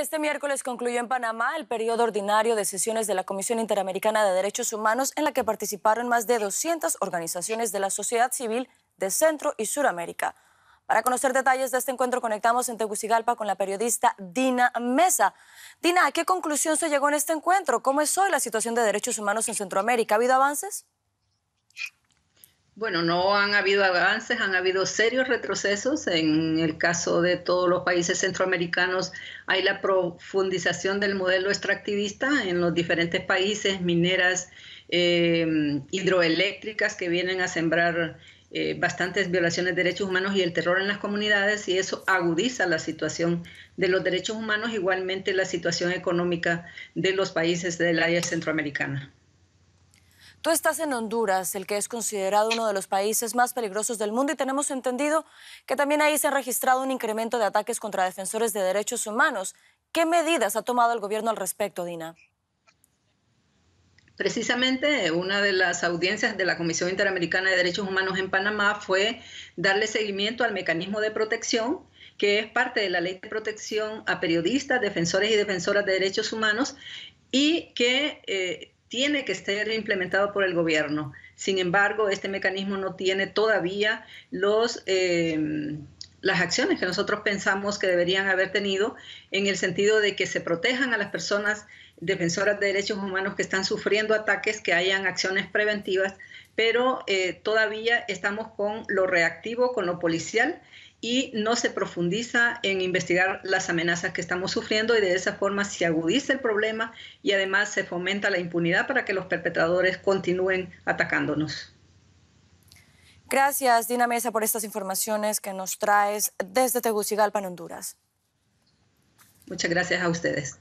este miércoles concluyó en Panamá el periodo ordinario de sesiones de la Comisión Interamericana de Derechos Humanos en la que participaron más de 200 organizaciones de la sociedad civil de Centro y Suramérica. Para conocer detalles de este encuentro conectamos en Tegucigalpa con la periodista Dina Mesa. Dina, ¿a qué conclusión se llegó en este encuentro? ¿Cómo es hoy la situación de derechos humanos en Centroamérica? ¿Ha habido avances? Bueno, no han habido avances, han habido serios retrocesos. En el caso de todos los países centroamericanos hay la profundización del modelo extractivista en los diferentes países, mineras eh, hidroeléctricas que vienen a sembrar eh, bastantes violaciones de derechos humanos y el terror en las comunidades y eso agudiza la situación de los derechos humanos, igualmente la situación económica de los países del área centroamericana. Tú estás en Honduras, el que es considerado uno de los países más peligrosos del mundo y tenemos entendido que también ahí se ha registrado un incremento de ataques contra defensores de derechos humanos. ¿Qué medidas ha tomado el gobierno al respecto, Dina? Precisamente una de las audiencias de la Comisión Interamericana de Derechos Humanos en Panamá fue darle seguimiento al mecanismo de protección que es parte de la ley de protección a periodistas, defensores y defensoras de derechos humanos y que eh, tiene que ser implementado por el gobierno. Sin embargo, este mecanismo no tiene todavía los... Eh, las acciones que nosotros pensamos que deberían haber tenido en el sentido de que se protejan a las personas defensoras de derechos humanos que están sufriendo ataques, que hayan acciones preventivas, pero eh, todavía estamos con lo reactivo, con lo policial y no se profundiza en investigar las amenazas que estamos sufriendo y de esa forma se agudiza el problema y además se fomenta la impunidad para que los perpetradores continúen atacándonos. Gracias, Dina Mesa, por estas informaciones que nos traes desde Tegucigalpa, en Honduras. Muchas gracias a ustedes.